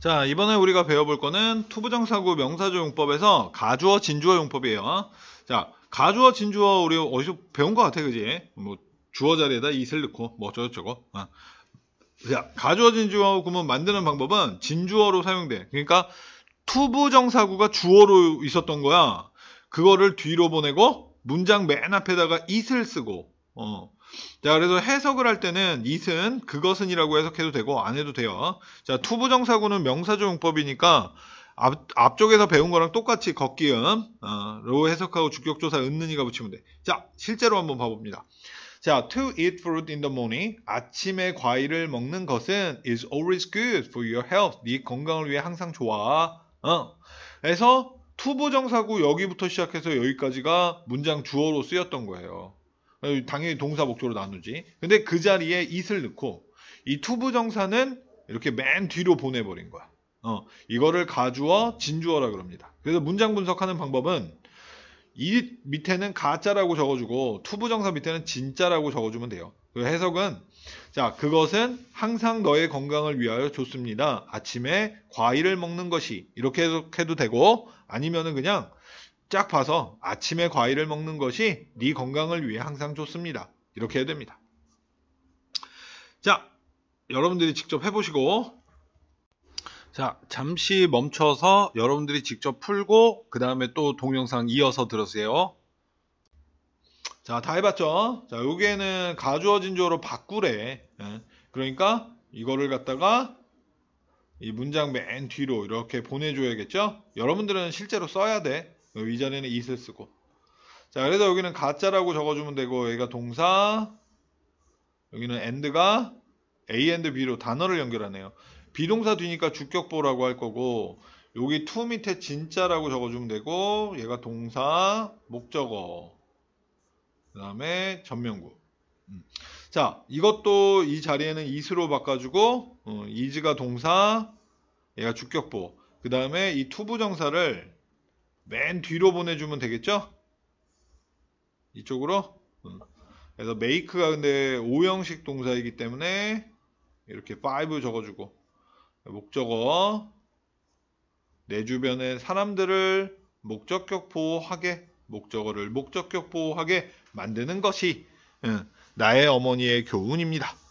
자, 이번에 우리가 배워볼 거는 투부정사구 명사조 용법에서 가주어 진주어 용법이에요. 자, 가주어 진주어 우리 어디서 배운 것 같아, 그지? 뭐 주어 자리에다 이슬 넣고 뭐 어쩌고저쩌고. 어. 자, 가주어 진주어 구문 만드는 방법은 진주어로 사용돼. 그러니까 투부정사구가 주어로 있었던 거야. 그거를 뒤로 보내고 문장 맨 앞에다가 이슬 쓰고 어. 자, 그래서 해석을 할 때는 i 이은 그것은이라고 해석해도 되고 안 해도 돼요. 자, 투부정사구는 명사조 용법이니까 앞, 앞쪽에서 배운 거랑 똑같이 걷기음로 어, 해석하고 주격조사 은는이가 붙이면 돼. 자, 실제로 한번 봐봅니다. 자, to eat fruit in the morning. 아침에 과일을 먹는 것은 is always good for your health. 네 건강을 위해 항상 좋아. 어. 그래서 투부정사구 여기부터 시작해서 여기까지가 문장 주어로 쓰였던 거예요. 어, 당연히 동사 목조로 나누지. 근데 그 자리에 it을 넣고 이 투부 정사는 이렇게 맨 뒤로 보내버린 거야. 어, 이거를 가주어 진주어라 그럽니다. 그래서 문장 분석하는 방법은 이 밑에는 가짜라고 적어주고 투부 정사 밑에는 진짜라고 적어주면 돼요. 그 해석은 자 그것은 항상 너의 건강을 위하여 좋습니다. 아침에 과일을 먹는 것이 이렇게 해석해도 되고 아니면은 그냥 짝 파서 아침에 과일을 먹는 것이 네 건강을 위해 항상 좋습니다. 이렇게 해야 됩니다. 자, 여러분들이 직접 해보시고 자, 잠시 멈춰서 여러분들이 직접 풀고 그 다음에 또 동영상 이어서 들으세요. 자, 다 해봤죠? 자, 여기에는 가주어진 조로 바꾸래. 예, 그러니까 이거를 갖다가 이 문장 맨 뒤로 이렇게 보내줘야겠죠? 여러분들은 실제로 써야 돼. 위자리는 어, 이을 쓰고 자 그래서 여기는 가짜라고 적어주면 되고 여기가 동사 여기는 and가 a and b로 단어를 연결하네요 비동사 뒤니까 주격보라고 할 거고 여기 to 밑에 진짜라고 적어주면 되고 얘가 동사 목적어 그 다음에 전면구 음. 자 이것도 이 자리에는 is로 바꿔주고 어, is가 동사 얘가 주격보 그 다음에 이 투부정사를 맨 뒤로 보내주면 되겠죠? 이쪽으로? 음. 그래서 make가 근데 5형식 동사이기 때문에 이렇게 5 적어주고 목적어 내 주변의 사람들을 목적격 보호하게 목적어를 목적격 보호하게 만드는 것이 음, 나의 어머니의 교훈입니다.